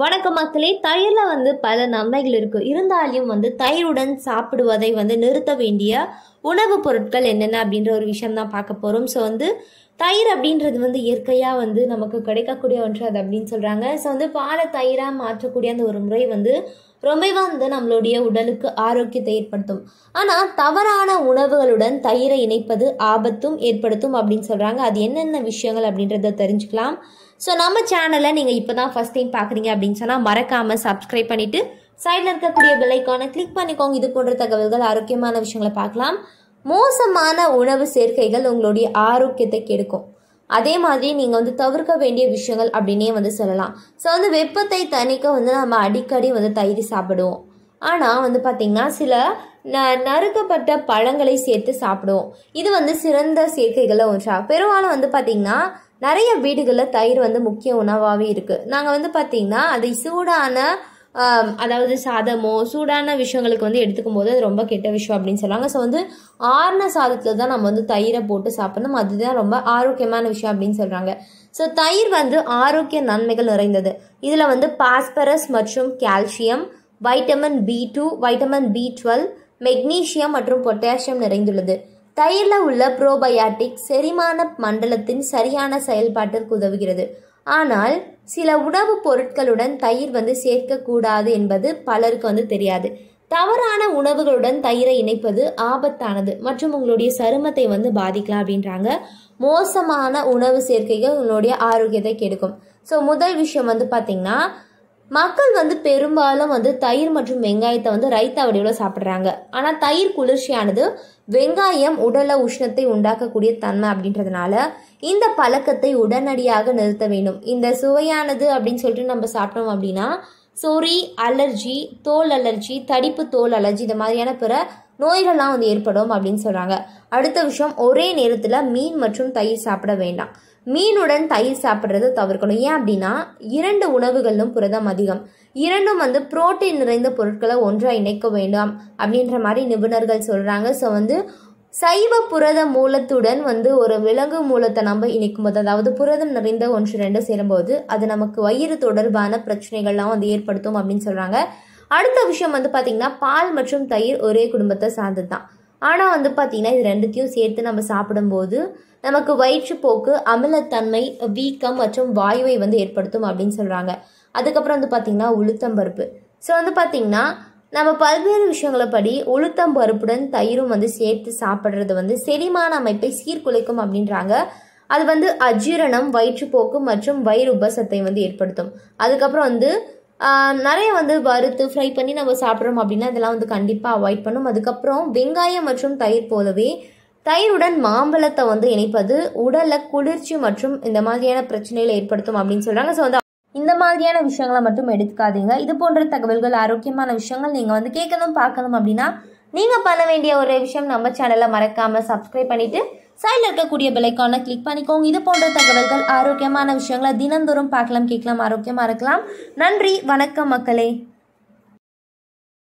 வணக்க மக்களே தயிரில் வந்து பல நன்மைகள் இருக்குது இருந்தாலும் வந்து தயிருடன் சாப்பிடுவதை வந்து நிறுத்த வேண்டிய உணவுப் பொருட்கள் என்னென்ன அப்படின்ற ஒரு விஷயம் தான் பார்க்க போகிறோம் ஸோ வந்து தயிர் அப்படின்றது வந்து இயற்கையாக வந்து நமக்கு கிடைக்கக்கூடிய ஒன்று அது அப்படின்னு சொல்கிறாங்க ஸோ வந்து பாலை தயிராக மாற்றக்கூடிய அந்த ஒரு முறை வந்து ரொம்பவே வந்து நம்மளுடைய உடலுக்கு ஆரோக்கியத்தை ஏற்படுத்தும் ஆனால் தவறான உணவுகளுடன் தயிரை இணைப்பது ஆபத்தும் ஏற்படுத்தும் அப்படின்னு சொல்கிறாங்க அது என்னென்ன விஷயங்கள் அப்படின்றத தெரிஞ்சுக்கலாம் ஸோ நம்ம சேனலை நீங்கள் இப்போ தான் ஃபஸ்ட் டைம் பார்க்குறீங்க அப்படின்னு சொன்னால் மறக்காமல் சப்ஸ்கிரைப் பண்ணிவிட்டு சைடில் இருக்கக்கூடிய பெல்லைக்கானை கிளிக் பண்ணிக்கோங்க இது போன்ற தகவல்கள் ஆரோக்கியமான விஷயங்களை பார்க்கலாம் மோசமான உணவு சேர்க்கைகள் உங்களுடைய ஆரோக்கியத்தை கெடுக்கும் அதே மாதிரி நீங்கள் வந்து தவிர்க்க வேண்டிய விஷயங்கள் அப்படின்னே வந்து சொல்லலாம் ஸோ வந்து வெப்பத்தை தணிக்க வந்து நம்ம அடிக்கடி வந்து தயிர் சாப்பிடுவோம் ஆனால் வந்து பார்த்திங்கன்னா சில ந நறுக்கப்பட்ட பழங்களை சேர்த்து சாப்பிடுவோம் இது வந்து சிறந்த சேர்க்கைகளில் ஒன்றா பெரும்பாலும் வந்து பார்த்திங்கன்னா நிறைய வீடுகளில் தயிர் வந்து முக்கிய உணவாகவே இருக்குது நாங்கள் வந்து பார்த்திங்கன்னா அதை சூடான அதாவது சாதமோ சூடான விஷயங்களுக்கு வந்து எடுத்துக்கும் போது அது ரொம்ப கெட்ட விஷயம் அப்படின்னு சொல்லுவாங்க ஸோ வந்து ஆறுன சாதத்தில் தான் நம்ம வந்து தயிரை போட்டு சாப்பிடணும் அதுதான் ரொம்ப ஆரோக்கியமான விஷயம் அப்படின்னு சொல்கிறாங்க ஸோ தயிர் வந்து ஆரோக்கிய நன்மைகள் நிறைந்தது இதில் வந்து பாஸ்பரஸ் மற்றும் calcium vitamin B two vitamin B twelve magnesium மற்றும் பொட்டாசியம் நிறைந்துள்ளது தயிரில் உள்ள ப்ரோபயாட்டிக் செரிமான மண்டலத்தின் சரியான செயல்பாட்டிற்கு உதவுகிறது ஆனால் சில உணவுப் பொருட்களுடன் தயிர் வந்து சேர்க்கக்கூடாது என்பது பலருக்கு வந்து தெரியாது தவறான உணவுகளுடன் தயிரை இணைப்பது ஆபத்தானது மற்றும் உங்களுடைய சருமத்தை வந்து பாதிக்கலாம் அப்படின்றாங்க மோசமான உணவு சேர்க்கைகள் உங்களுடைய ஆரோக்கியத்தை கெடுக்கும் ஸோ முதல் விஷயம் வந்து பார்த்திங்கன்னா மக்கள் வந்து பெரும்பாலும் வந்து தயிர் மற்றும் வெங்காயத்தை வந்து ரைத்தா வடிவில் சாப்பிட்றாங்க ஆனால் தயிர் குளிர்ச்சியானது வெங்காயம் உடல உஷ்ணத்தை உண்டாக்கக்கூடிய தன்மை அப்படின்றதுனால இந்த பழக்கத்தை உடனடியாக நிறுத்த வேண்டும் இந்த சுவையானது அப்படின்னு சொல்லிட்டு நம்ம சாப்பிட்டோம் அப்படின்னா சொறி அலர்ஜி தோல் அலர்ஜி தடிப்பு தோல் அலர்ஜி இந்த மாதிரியான பிற நோய்கள்லாம் வந்து ஏற்படும் அப்படின்னு சொல்கிறாங்க அடுத்த விஷயம் ஒரே நேரத்தில் மீன் மற்றும் தயிர் சாப்பிட வேண்டாம் மீனுடன் தயிர் சாப்பிட்றத தவிர்க்கணும் ஏன் அப்படின்னா இரண்டு உணவுகளிலும் புரதம் அதிகம் இரண்டும் வந்து புரோட்டீன் நிறைந்த பொருட்களை ஒன்றாக இணைக்க வேண்டாம் அப்படின்ற மாதிரி நிபுணர்கள் சொல்கிறாங்க ஸோ வந்து சைவ புரத மூலத்துடன் வந்து ஒரு விலங்கு மூலத்தை நம்ம இணைக்கும் போது அதாவது புரதம் நிறைந்த ஒன்று ரெண்டு சேரும்போது அது நமக்கு வயிறு தொடர்பான பிரச்சனைகள்லாம் வந்து ஏற்படுத்தும் அப்படின்னு சொல்கிறாங்க அடுத்த விஷயம் வந்து பார்த்திங்கன்னா பால் மற்றும் தயிர் ஒரே குடும்பத்தை சார்ந்தது தான் ஆனால் வந்து பார்த்திங்கன்னா இது ரெண்டுத்தையும் சேர்த்து நம்ம சாப்பிடும்போது நமக்கு வயிற்றுப்போக்கு அமிலத்தன்மை வீக்கம் மற்றும் வாயுவை வந்து ஏற்படுத்தும் அப்படின்னு சொல்கிறாங்க அதுக்கப்புறம் வந்து பார்த்திங்கன்னா உளுத்தம்பருப்பு ஸோ வந்து பார்த்திங்கன்னா நம்ம பல்வேறு விஷயங்களை படி உளுத்தம் பருப்புடன் தயிரும் வந்து சேர்த்து சாப்பிட்றது வந்து செரிமான அமைப்பை சீர்குலைக்கும் அப்படின்றாங்க அது வந்து அஜீரணம் வயிற்றுப்போக்கு மற்றும் வயிறு உபசத்தை வந்து ஏற்படுத்தும் அதுக்கப்புறம் வந்து நிறைய வந்து வறுத்து ஃப்ரை பண்ணி நம்ம சாப்பிட்றோம் அப்படின்னா இதெல்லாம் வந்து கண்டிப்பாக அவாய்ட் பண்ணும் அதுக்கப்புறம் வெங்காயம் மற்றும் தயிர் போலவே தயிருடன் மாம்பழத்தை வந்து இணைப்பது உடலை குளிர்ச்சி மற்றும் இந்த மாதிரியான பிரச்சனைகளை ஏற்படுத்தும் அப்படின்னு சொல்கிறாங்க ஸோ வந்து இந்த மாதிரியான விஷயங்களை மட்டும் எடுத்துக்காதீங்க இது போன்ற தகவல்கள் ஆரோக்கியமான விஷயங்கள் நீங்கள் வந்து கேட்கணும் பார்க்கணும் அப்படின்னா நீங்கள் பண்ண வேண்டிய ஒரு விஷயம் நம்ம சேனலை மறக்காமல் சப்ஸ்கிரைப் பண்ணிவிட்டு சைடில் இருக்கக்கூடிய பெலைக்கானை கிளிக் பண்ணிக்கோங்க இது போன்ற தகவல்கள் ஆரோக்கியமான விஷயங்களை தினந்தோறும் பார்க்கலாம் கேட்கலாம் ஆரோக்கியமாக இருக்கலாம் நன்றி வணக்கம் மக்களே